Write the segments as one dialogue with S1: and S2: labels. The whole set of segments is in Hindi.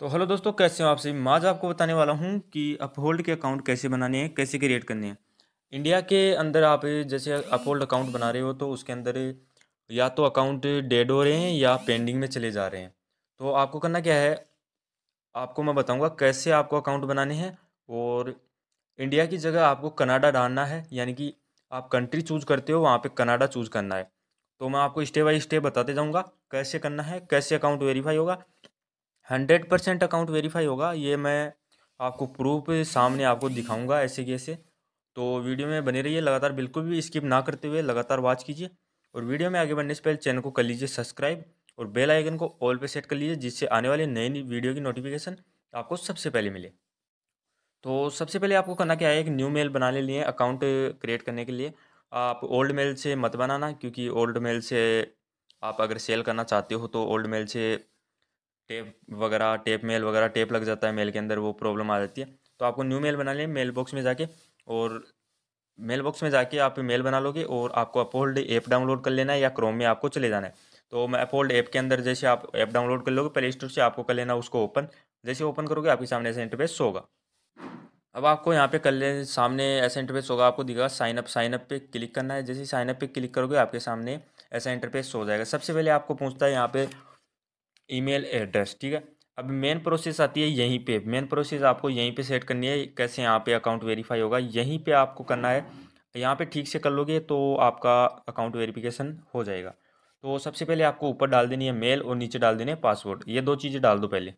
S1: तो हेलो दोस्तों कैसे हो आप सभी मैं आज आपको बताने वाला हूँ कि अपहोल्ड के अकाउंट कैसे बनाने हैं कैसे क्रिएट करने हैं इंडिया के अंदर आप जैसे अपहोल्ड अकाउंट बना रहे हो तो उसके अंदर या तो अकाउंट डेड हो रहे हैं या पेंडिंग में चले जा रहे हैं तो आपको करना क्या है आपको मैं बताऊँगा कैसे आपको अकाउंट बनाने हैं और इंडिया की जगह आपको कनाडा डालना है यानी कि आप कंट्री चूज करते हो वहाँ पर कनाडा चूज करना है तो मैं आपको स्टेप बाई स्टेप बताते जाऊँगा कैसे करना है कैसे अकाउंट वेरीफाई होगा हंड्रेड परसेंट अकाउंट वेरीफाई होगा ये मैं आपको प्रूफ सामने आपको दिखाऊंगा ऐसे कैसे तो वीडियो में बने रहिए लगातार बिल्कुल भी स्किप ना करते हुए लगातार वॉच कीजिए और वीडियो में आगे बढ़ने से पहले चैनल को कर लीजिए सब्सक्राइब और बेल आइकन को ऑल पे सेट कर लीजिए जिससे आने वाले नई वीडियो की नोटिफिकेशन आपको सबसे पहले मिले तो सबसे पहले आपको करना क्या है एक न्यू मेल बना ले लिए अकाउंट क्रिएट करने के लिए आप ओल्ड मेल से मत बनाना क्योंकि ओल्ड मेल से आप अगर सेल करना चाहते हो तो ओल्ड मेल से टेप वगैरह टेप मेल वगैरह टेप लग जाता है मेल के अंदर वो प्रॉब्लम आ जाती है तो आपको न्यू मेल बना लें मेल बॉक्स में जाके और मेल बॉक्स में जाके आप मेल बना लोगे और आपको अपोल्ड ऐप डाउनलोड कर लेना है या क्रोम में आपको चले जाना है तो मैं अपोल्ड ऐप के अंदर जैसे आप ऐप डाउनलोड कर लोगे प्ले स्टोर से आपको कर लेना उसको ओपन जैसे ओपन करोगे आपके सामने ऐसा इंटरफेस होगा अब आपको यहाँ पे कर ले सामने ऐसा इंटरफेस होगा आपको दिखेगा साइन अप साइन अप पे क्लिक करना है जैसे साइन अप पे क्लिक करोगे आपके सामने ऐसा इंटरफेस हो जाएगा सबसे पहले आपको पूछता है यहाँ पे ईमेल एड्रेस ठीक है अब मेन प्रोसेस आती है यहीं पे मेन प्रोसेस आपको यहीं पे सेट करनी है कैसे यहाँ पे अकाउंट वेरीफाई होगा यहीं पे आपको करना है यहाँ पे ठीक से कर लोगे तो आपका अकाउंट वेरिफिकेशन हो जाएगा तो सबसे पहले आपको ऊपर डाल देनी है मेल और नीचे डाल देने पासवर्ड ये दो चीज़ें डाल दो पहले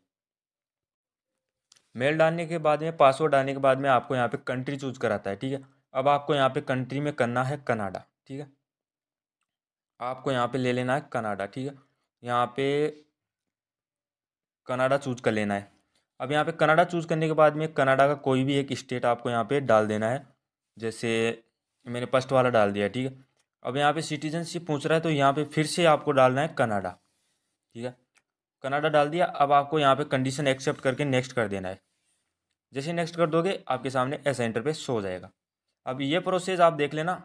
S1: मेल डालने के बाद में पासवर्ड डालने के बाद में आपको यहाँ पे कंट्री चूज कराता है ठीक है अब आपको यहाँ पे कंट्री में करना है कनाडा ठीक है आपको यहाँ पे ले लेना है कनाडा ठीक है यहाँ पे कनाडा चूज कर लेना है अब यहाँ पे कनाडा चूज़ करने के बाद में कनाडा का कोई भी एक स्टेट आपको यहाँ पे डाल देना है जैसे मैंने फर्स्ट वाला डाल दिया ठीक है अब यहाँ पे सिटीजनशिप पूछ रहा है तो यहाँ पे फिर से आपको डालना है कनाडा ठीक है कनाडा डाल दिया अब आपको यहाँ पे कंडीशन एक्सेप्ट करके नेक्स्ट कर देना है जैसे नेक्स्ट कर दोगे आपके सामने ऐसा इंटरफेस शो हो जाएगा अब ये प्रोसेस आप देख लेना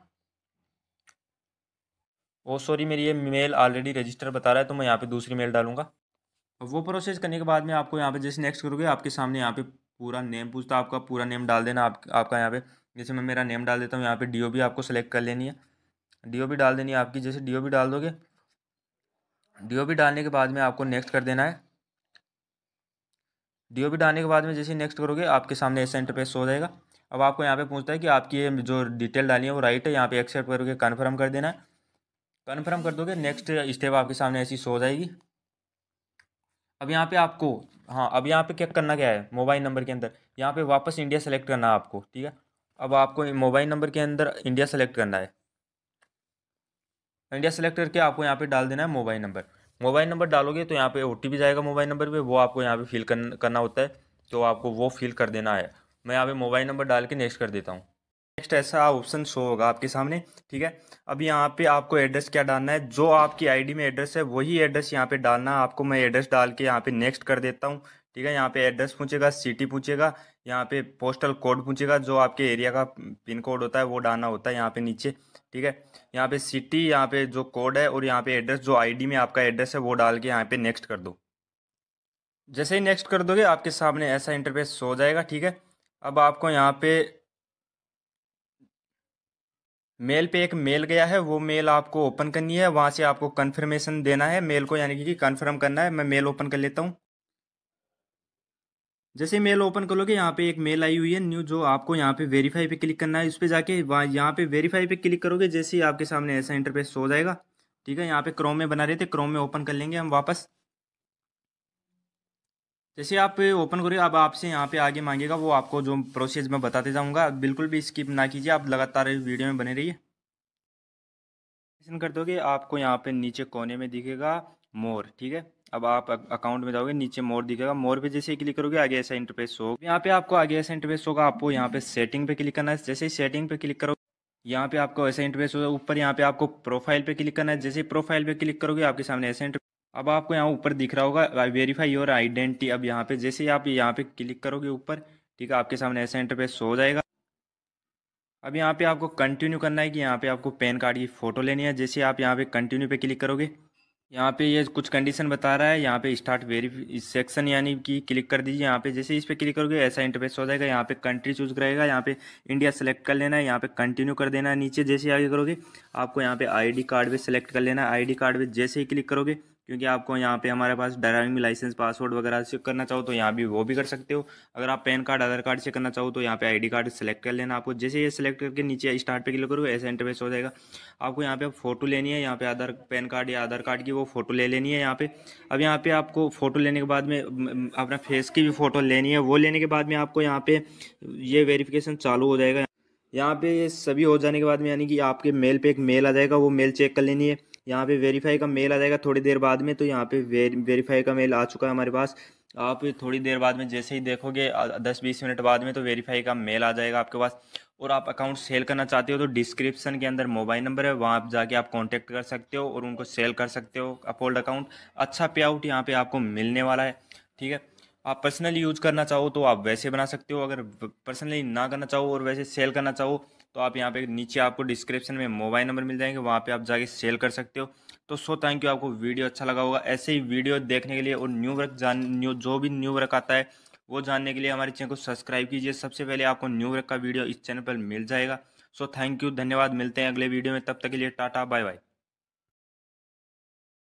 S1: ओ सॉरी मेरी ये मेल ऑलरेडी रजिस्टर बता रहा है तो मैं यहाँ पे दूसरी मेल डालूंगा अब वो प्रोसेस करने के बाद में आपको यहाँ पे जैसे नेक्स्ट करोगे आपके सामने यहाँ पे पूरा नेम पूछता है आपका पूरा नेम डाल देना आप आपका यहाँ पे जैसे मैं मेरा नेम डाल देता हूँ यहाँ पे भी आपको सेलेक्ट कर लेनी है भी डाल देनी है आपकी जैसे भी डाल दोगे भी डालने के बाद में आपको नेक्स्ट कर देना है भी डालने के बाद में जैसे नेक्स्ट करोगे आपके सामने ऐसा इंटरफेस हो जाएगा अब आपको यहाँ पे पूछता है कि आपकी जो डिटेल डाली है वो राइट है यहाँ पे एक्सेप्ट करोगे कन्फर्म कर देना है कन्फर्म कर दोगे नेक्स्ट स्टेप आपके सामने ऐसी शो हो जाएगी अब यहाँ पे आपको हाँ अब यहाँ पे क्या करना क्या है मोबाइल नंबर के अंदर यहाँ पे वापस इंडिया सेलेक्ट करना है आपको ठीक है अब आपको मोबाइल नंबर के अंदर इंडिया सेलेक्ट करना है इंडिया सेलेक्ट करके आपको यहाँ पे डाल देना है मोबाइल नंबर मोबाइल नंबर डालोगे तो यहाँ पे ओ जाएगा मोबाइल नंबर पर वो आपको यहाँ पर फिल करना होता है तो आपको वो फिल कर देना है मैं यहाँ पे मोबाइल नंबर डाल के नेक्स्ट कर देता हूँ नेक्स्ट ऐसा ऑप्शन शो होगा आपके सामने ठीक है अब यहाँ पे आपको एड्रेस क्या डालना है जो आपकी आईडी में एड्रेस है वही एड्रेस यहाँ पे डालना है आपको मैं एड्रेस डाल के यहाँ पे नेक्स्ट कर देता हूँ ठीक है यहाँ पे एड्रेस पूछेगा सिटी पूछेगा यहाँ पे पोस्टल कोड पूछेगा जो आपके एरिया का पिन कोड होता है वो डालना होता है यहाँ पे नीचे ठीक है यहाँ पे सिटी यहाँ पे जो कोड है और यहाँ पे एड्रेस जो आई में आपका एड्रेस है वो डाल के यहाँ पे नेक्स्ट कर दो जैसे ही नेक्स्ट कर दोगे आपके सामने ऐसा इंटरफेस हो जाएगा ठीक है अब आपको यहाँ पे मेल पे एक मेल गया है वो मेल आपको ओपन करनी है वहाँ से आपको कन्फर्मेशन देना है मेल को यानी कि कन्फर्म करना है मैं मेल ओपन कर लेता हूँ जैसे मेल ओपन कर लोगे यहाँ पे एक मेल आई हुई है न्यू जो आपको यहाँ पे वेरीफाई पे क्लिक करना है इस पर जाके वहाँ यहाँ पे वेरीफाई पे क्लिक करोगे जैसे ही आपके सामने ऐसा इंटरफेस हो जाएगा ठीक है यहाँ पे क्रोम में बना रहे थे क्रोम में ओपन कर लेंगे हम वापस जैसे आप ओपन करिए अब आपसे यहाँ पे आगे मांगेगा वो आपको जो प्रोसेस मैं बताते जाऊँगा बिल्कुल भी स्किप ना कीजिए आप लगातार वीडियो में बने रहिए कर दोगे आपको यहाँ पे नीचे कोने में दिखेगा मोर ठीक है अब आप अकाउंट में जाओगे नीचे मोर दिखेगा मोर पे जैसे क्लिक करोगे आगे ऐसा इंटरफेस होगा यहाँ पे आपको आगे ऐसा इंटरफेस होगा आपको यहाँ पे सेटिंग पे क्लिक करना है जैसे ही सेटिंग पे क्लिक करोगे यहाँ पे आपको ऐसा इंटरफेस होगा ऊपर यहाँ पे आपको प्रोफाइल पे क्लिक करना है जैसे प्रोफाइल पे क्लिक करोगे आपके सामने ऐसा अब आपको यहाँ ऊपर दिख रहा होगा वेरीफाई योर आइडेंटिटी अब यहाँ पे जैसे ही आप यहाँ पे क्लिक करोगे ऊपर ठीक है आपके सामने ऐसा एंटर पे हो जाएगा अब यहाँ पे आपको कंटिन्यू करना है कि यहाँ पे आपको पैन कार्ड की फ़ोटो लेनी है जैसे आप यहाँ पे कंटिन्यू पे क्लिक करोगे यहाँ पे ये कुछ कंडीशन बता रहा है यहाँ पे स्टार्ट वेरी सेक्शन यानी कि क्लिक कर दीजिए यहाँ पे जैसे इस पर क्लिक करोगे ऐसा इंटरफेस हो जाएगा यहाँ पे कंट्री चूज करेगा यहाँ पे इंडिया सेलेक्ट कर लेना है यहाँ पे कंटिन्यू कर देना है नीचे जैसे आगे करोगे आपको यहाँ पे आईडी कार्ड भी सेलेक्ट कर लेना है आई कार्ड भी जैसे ही क्लिक करोगे क्योंकि आपको यहाँ पे हमारे पास ड्राइविंग लाइसेंस पासवर्ड वगैरह चेक करना चाहो तो यहाँ भी वो भी कर सकते हो अगर आप PAN card Aadhaar card check करना चाहो तो यहाँ पे आईडी कार्ड सेलेक्ट कर लेना आपको जैसे ये सेलेक्ट करके नीचे स्टार्ट पे क्लिक करोगे ऐसा इंटरवेस हो जाएगा आपको यहाँ पे फोटो लेनी है यहाँ पे आधार पैन कार्ड या आधार कार्ड की वो फोटो ले लेनी है यहाँ पे अब यहाँ पे आपको फोटो लेने के बाद में अपना फेस की भी फोटो लेनी है वो लेने के बाद में आपको यहाँ पे ये वेरीफिकेशन चालू हो जाएगा यहाँ पे ये सभी हो जाने के बाद में यानी कि आपके मेल पे एक मेल आ जाएगा वो मेल चेक कर लेनी है यहाँ पे वेरीफाई का मेल आ जाएगा थोड़ी देर बाद में तो यहाँ पे वेरीफाई का मेल आ चुका है हमारे पास आप थोड़ी देर बाद में जैसे ही देखोगे दस बीस मिनट बाद में तो वेरीफाई का मेल आ जाएगा आपके पास और आप अकाउंट सेल करना चाहते हो तो डिस्क्रिप्शन के अंदर मोबाइल नंबर है वहाँ आप जाके आप कांटेक्ट कर सकते हो और उनको सेल कर सकते हो अपोल्ड अकाउंट अच्छा पे आउट यहाँ पर आपको मिलने वाला है ठीक है आप पर्सनली यूज करना चाहो तो आप वैसे बना सकते हो अगर पर्सनली ना करना चाहो और वैसे सेल करना चाहो तो आप यहाँ पे नीचे आपको डिस्क्रिप्शन में मोबाइल नंबर मिल जाएंगे वहाँ पे आप जाके सेल कर सकते हो तो सो थैंक यू आपको वीडियो अच्छा लगा होगा ऐसे ही वीडियो देखने के लिए और न्यू वर्क जान न्यू जो भी न्यू वर्क आता है वो जानने के लिए हमारे चैनल को सब्सक्राइब कीजिए सबसे पहले आपको न्यू वर्क का वीडियो इस चैनल पर मिल जाएगा सो थैंक यू धन्यवाद मिलते हैं अगले वीडियो में तब तक के लिए टाटा बाय बाय